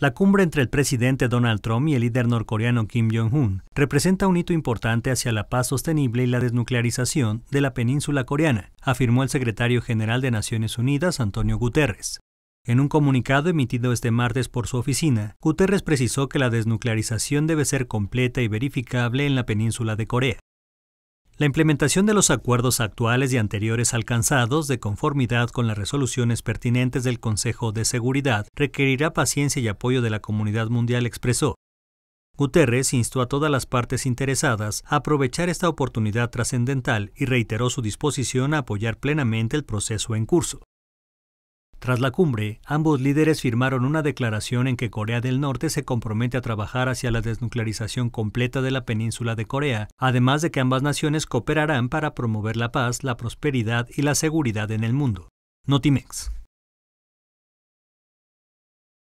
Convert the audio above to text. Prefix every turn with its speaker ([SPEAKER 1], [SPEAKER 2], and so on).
[SPEAKER 1] La cumbre entre el presidente Donald Trump y el líder norcoreano Kim Jong-un representa un hito importante hacia la paz sostenible y la desnuclearización de la península coreana, afirmó el secretario general de Naciones Unidas, Antonio Guterres. En un comunicado emitido este martes por su oficina, Guterres precisó que la desnuclearización debe ser completa y verificable en la península de Corea. La implementación de los acuerdos actuales y anteriores alcanzados de conformidad con las resoluciones pertinentes del Consejo de Seguridad requerirá paciencia y apoyo de la comunidad mundial, expresó. Guterres instó a todas las partes interesadas a aprovechar esta oportunidad trascendental y reiteró su disposición a apoyar plenamente el proceso en curso. Tras la cumbre, ambos líderes firmaron una declaración en que Corea del Norte se compromete a trabajar hacia la desnuclearización completa de la península de Corea, además de que ambas naciones cooperarán para promover la paz, la prosperidad y la seguridad en el mundo. Notimex.